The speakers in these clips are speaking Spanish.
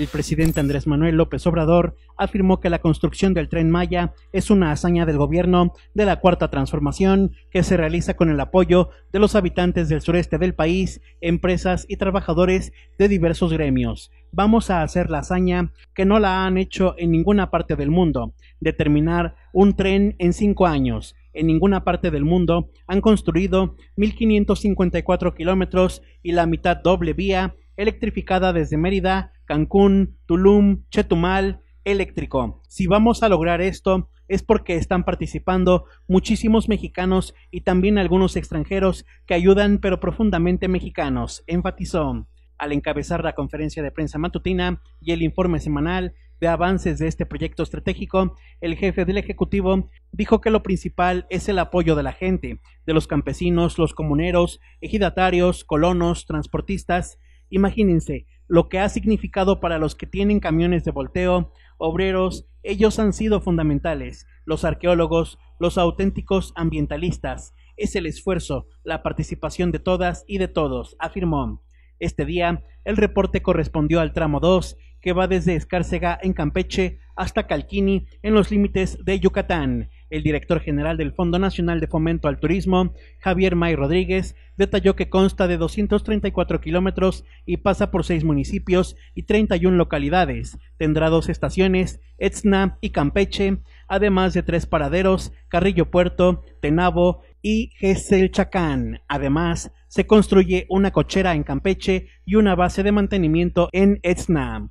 El presidente Andrés Manuel López Obrador afirmó que la construcción del tren Maya es una hazaña del gobierno de la Cuarta Transformación que se realiza con el apoyo de los habitantes del sureste del país, empresas y trabajadores de diversos gremios. Vamos a hacer la hazaña que no la han hecho en ninguna parte del mundo, de terminar un tren en cinco años en ninguna parte del mundo han construido 1.554 kilómetros y la mitad doble vía electrificada desde Mérida, Cancún, Tulum, Chetumal, eléctrico. Si vamos a lograr esto, es porque están participando muchísimos mexicanos y también algunos extranjeros que ayudan pero profundamente mexicanos, enfatizó al encabezar la conferencia de prensa matutina y el informe semanal de avances de este proyecto estratégico, el jefe del Ejecutivo dijo que lo principal es el apoyo de la gente, de los campesinos, los comuneros, ejidatarios, colonos, transportistas Imagínense lo que ha significado para los que tienen camiones de volteo, obreros, ellos han sido fundamentales, los arqueólogos, los auténticos ambientalistas. Es el esfuerzo, la participación de todas y de todos, afirmó. Este día, el reporte correspondió al tramo 2, que va desde Escárcega en Campeche hasta Calquini en los límites de Yucatán. El director general del Fondo Nacional de Fomento al Turismo, Javier May Rodríguez, detalló que consta de 234 kilómetros y pasa por seis municipios y 31 localidades. Tendrá dos estaciones, Etzna y Campeche, además de tres paraderos, Carrillo Puerto, Tenabo y Geselchacán. Además, se construye una cochera en Campeche y una base de mantenimiento en Etzna.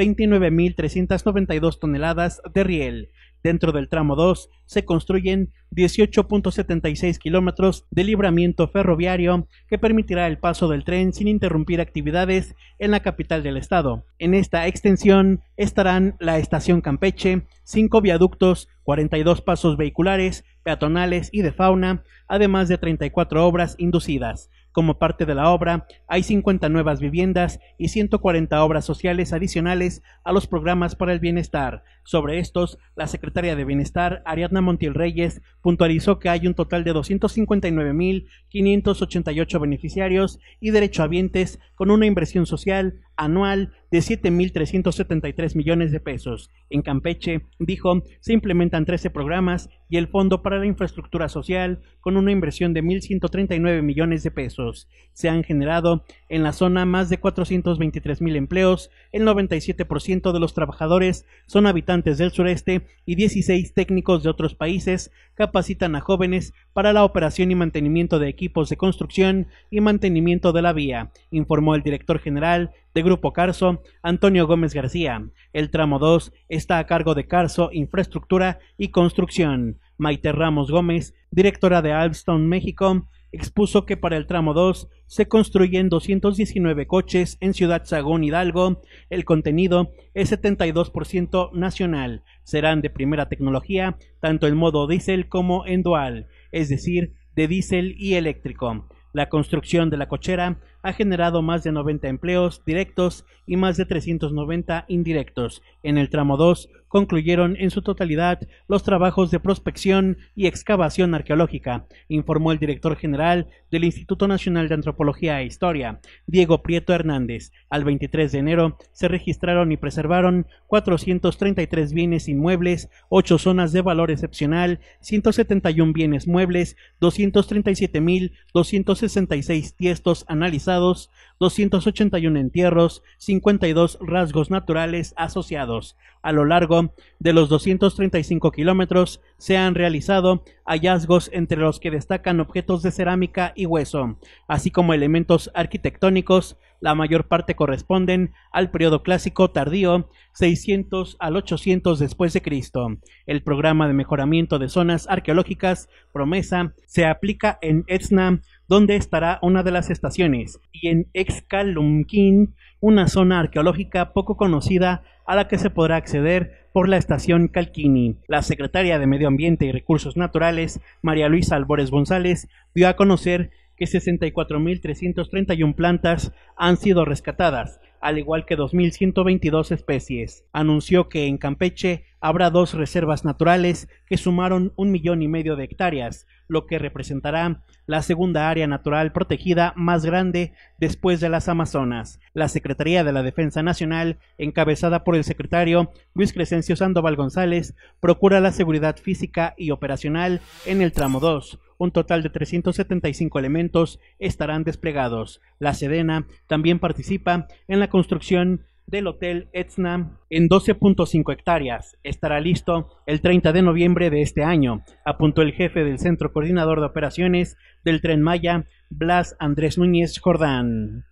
29.392 toneladas de riel. Dentro del tramo 2 se construyen 18.76 kilómetros de libramiento ferroviario que permitirá el paso del tren sin interrumpir actividades en la capital del estado. En esta extensión estarán la estación Campeche, 5 viaductos, 42 pasos vehiculares, peatonales y de fauna, además de 34 obras inducidas. Como parte de la obra, hay 50 nuevas viviendas y 140 obras sociales adicionales a los programas para el bienestar. Sobre estos, la secretaria de Bienestar, Ariadna Montiel Reyes, puntualizó que hay un total de 259.588 beneficiarios y derechohabientes con una inversión social anual de 7.373 millones de pesos. En Campeche, dijo, se implementan 13 programas y el Fondo para la Infraestructura Social con una inversión de 1.139 millones de pesos. Se han generado en la zona más de 423.000 empleos, el 97% de los trabajadores son habitantes del sureste y 16 técnicos de otros países capacitan a jóvenes para la operación y mantenimiento de equipos de construcción y mantenimiento de la vía, informó el director general de Grupo Carso, Antonio Gómez García. El tramo 2 está a cargo de Carso Infraestructura y Construcción. Maite Ramos Gómez, directora de Alstom México, expuso que para el tramo 2 se construyen 219 coches en Ciudad Sagún Hidalgo. El contenido es 72% nacional. Serán de primera tecnología, tanto en modo diésel como en dual, es decir, de diésel y eléctrico. La construcción de la cochera ha generado más de 90 empleos directos y más de 390 indirectos en el tramo 2 concluyeron en su totalidad los trabajos de prospección y excavación arqueológica, informó el director general del Instituto Nacional de Antropología e Historia, Diego Prieto Hernández. Al 23 de enero se registraron y preservaron 433 bienes inmuebles, 8 zonas de valor excepcional, 171 bienes muebles, 237.266 tiestos analizados, 281 entierros, 52 rasgos naturales asociados a lo largo de los 235 kilómetros se han realizado hallazgos entre los que destacan objetos de cerámica y hueso, así como elementos arquitectónicos, la mayor parte corresponden al periodo clásico tardío 600 al 800 después de Cristo. El programa de mejoramiento de zonas arqueológicas Promesa se aplica en Etna, donde estará una de las estaciones, y en Excalumquín, una zona arqueológica poco conocida a la que se podrá acceder por la estación Calquini. La secretaria de Medio Ambiente y Recursos Naturales, María Luisa Albores González, dio a conocer que 64.331 plantas han sido rescatadas, al igual que 2.122 especies. Anunció que en Campeche habrá dos reservas naturales que sumaron un millón y medio de hectáreas, lo que representará la segunda área natural protegida más grande después de las Amazonas. La Secretaría de la Defensa Nacional, encabezada por el secretario Luis Crescencio Sandoval González, procura la seguridad física y operacional en el tramo 2. Un total de 375 elementos estarán desplegados. La Sedena también participa en la construcción del Hotel Etznam en 12.5 hectáreas. Estará listo el 30 de noviembre de este año, apuntó el jefe del Centro Coordinador de Operaciones del Tren Maya, Blas Andrés Núñez Jordán.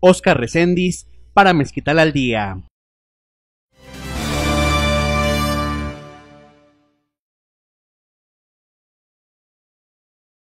Oscar Recendis, para Mezquital al Día.